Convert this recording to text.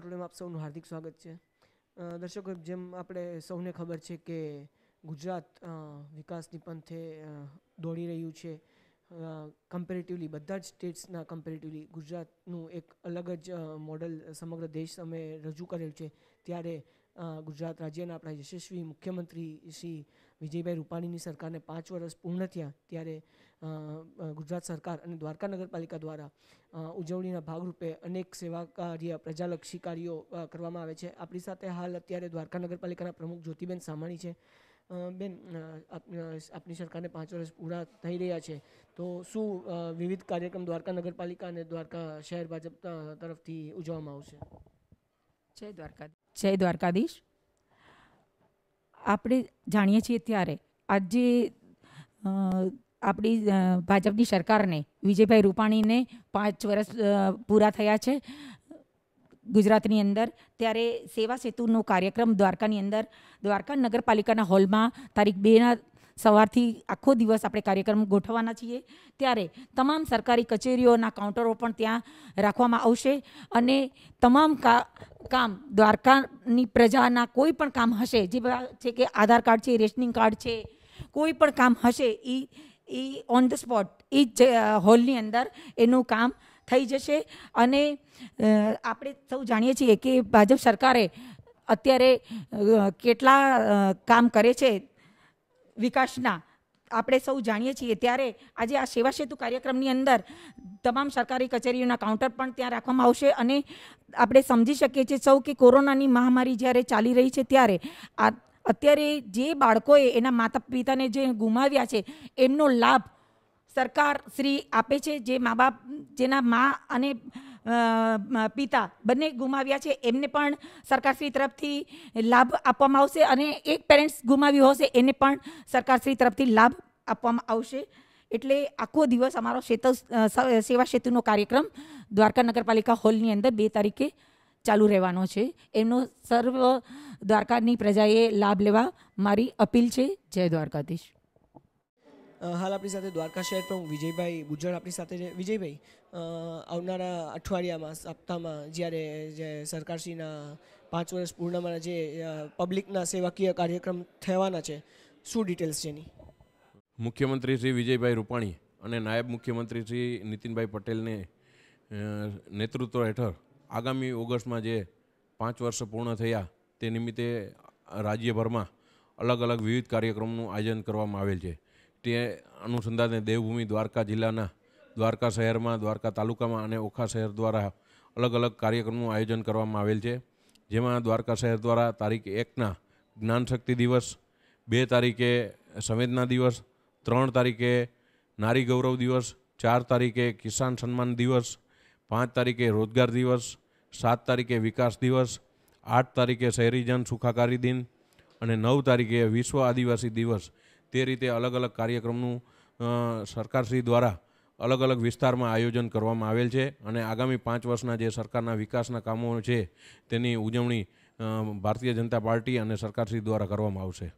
કાટોળીમાં આપ સૌનું હાર્દિક સ્વાગત છે દર્શકો જેમ આપણે સૌને ખબર છે કે ગુજરાત વિકાસની પંથે દોડી રહ્યું છે કમ્પેરેટિવલી બધા જ સ્ટેટ્સના કમ્પેરેટિવલી ગુજરાતનું એક અલગ જ મોડલ સમગ્ર દેશ અમે રજૂ કરેલ છે ત્યારે ગુજરાત રાજ્યના આપણા યશસ્વી મુખ્યમંત્રી શ્રી વિજયભાઈ રૂપાણીની સરકારને પાંચ વર્ષ પૂર્ણ થયા ત્યારે ગુજરાત સરકાર અને દ્વારકા નગરપાલિકા દ્વારા ઉજવણીના ભાગરૂપે અનેક સેવા કાર્ય પ્રજાલક્ષી કાર્યો કરવામાં આવે છે આપણી સાથે હાલ અત્યારે દ્વારકા નગરપાલિકાના પ્રમુખ જ્યોતિબેન સામાણી છે બેન આપની સરકારને પાંચ વર્ષ પૂરા થઈ રહ્યા છે તો શું વિવિધ કાર્યક્રમ દ્વારકા નગરપાલિકા અને દ્વારકા શહેર ભાજપ તરફથી ઉજવવામાં આવશે જય દ્વારકા જય દ્વારકાધીશ આપણે જાણીએ છીએ ત્યારે આજે આપણી ભાજપની સરકારને વિજયભાઈ રૂપાણીને પાંચ વર્ષ પૂરા થયા છે ગુજરાતની અંદર ત્યારે સેવા સેતુનો કાર્યક્રમ દ્વારકાની અંદર દ્વારકા નગરપાલિકાના હોલમાં તારીખ બેના સવારથી આખો દિવસ આપણે કાર્યક્રમ ગોઠવવાના છીએ ત્યારે તમામ સરકારી કચેરીઓના કાઉન્ટરો પણ ત્યાં રાખવામાં આવશે અને તમામ કા કામ દ્વારકાની પ્રજાના કોઈ પણ કામ હશે જે છે કે આધાર કાર્ડ છે રેશનિંગ કાર્ડ છે કોઈ પણ કામ હશે એ એ ઓન ધ સ્પોટ એ જ હોલની અંદર એનું કામ થઈ જશે અને આપણે સૌ જાણીએ છીએ કે ભાજપ સરકારે અત્યારે કેટલા કામ કરે છે વિકાસના આપણે સૌ જાણીએ છીએ ત્યારે આજે આ સેવા સેતુ કાર્યક્રમની અંદર તમામ સરકારી કચેરીઓના કાઉન્ટર પણ ત્યાં રાખવામાં આવશે અને આપણે સમજી શકીએ છીએ સૌ કે કોરોનાની મહામારી જ્યારે ચાલી રહી છે ત્યારે આ અત્યારે જે બાળકોએ એના માતા પિતાને જે ગુમાવ્યા છે એમનો લાભ સરકાર શ્રી આપે છે જે મા બાપ જેના મા અને પિતા બંને ગુમાવ્યા છે એમને પણ સરકારશ્રી તરફથી લાભ આપવામાં આવશે અને એક પેરેન્ટ્સ ગુમાવ્યું હશે એને પણ સરકારશ્રી તરફથી લાભ આપવામાં આવશે એટલે આખો દિવસ અમારો સેતુ સેવા સેતુનો કાર્યક્રમ દ્વારકા નગરપાલિકા હોલની અંદર બે તારીખે ચાલુ રહેવાનો છે એમનો સર્વ દ્વારકાની પ્રજાએ લાભ લેવા મારી અપીલ છે જય દ્વારકાધીશ હાલ આપણી સાથે દ્વારકા શહેર પ્રમુખ વિજયભાઈ ગુજ્જર આપણી સાથે છે વિજયભાઈ આવનારા અઠવાડિયામાં સપ્તાહમાં જ્યારે જે સરકારશ્રીના પાંચ વર્ષ પૂર્ણમાં જે પબ્લિકના સેવાકીય કાર્યક્રમ થવાના છે શું ડિટેલ્સ છે એની મુખ્યમંત્રી શ્રી વિજયભાઈ રૂપાણી અને નાયબ મુખ્યમંત્રી શ્રી નીતિનભાઈ પટેલને નેતૃત્વ હેઠળ આગામી ઓગસ્ટમાં જે પાંચ વર્ષ પૂર્ણ થયા તે નિમિત્તે રાજ્યભરમાં અલગ અલગ વિવિધ કાર્યક્રમનું આયોજન કરવામાં આવેલ છે દ્રષ્ટિએ અનુસંધાને દેવભૂમિ દ્વારકા જિલ્લાના દ્વારકા શહેરમાં દ્વારકા તાલુકામાં અને ઓખા શહેર દ્વારા અલગ અલગ કાર્યક્રમનું આયોજન કરવામાં આવેલ છે જેમાં દ્વારકા શહેર દ્વારા તારીખ એકના જ્ઞાનશક્તિ દિવસ બે તારીખે સંવેદના દિવસ ત્રણ તારીખે નારી ગૌરવ દિવસ ચાર તારીખે કિસાન સન્માન દિવસ પાંચ તારીખે રોજગાર દિવસ સાત તારીખે વિકાસ દિવસ આઠ તારીખે શહેરીજન સુખાકારી દિન અને નવ તારીખે વિશ્વ આદિવાસી દિવસ તે રીતે અલગ અલગ કાર્યક્રમનું સરકારશ્રી દ્વારા અલગ અલગ વિસ્તારમાં આયોજન કરવામાં આવેલ છે અને આગામી પાંચ વર્ષના જે સરકારના વિકાસના કામો છે તેની ઉજવણી ભારતીય જનતા પાર્ટી અને સરકારશ્રી દ્વારા કરવામાં આવશે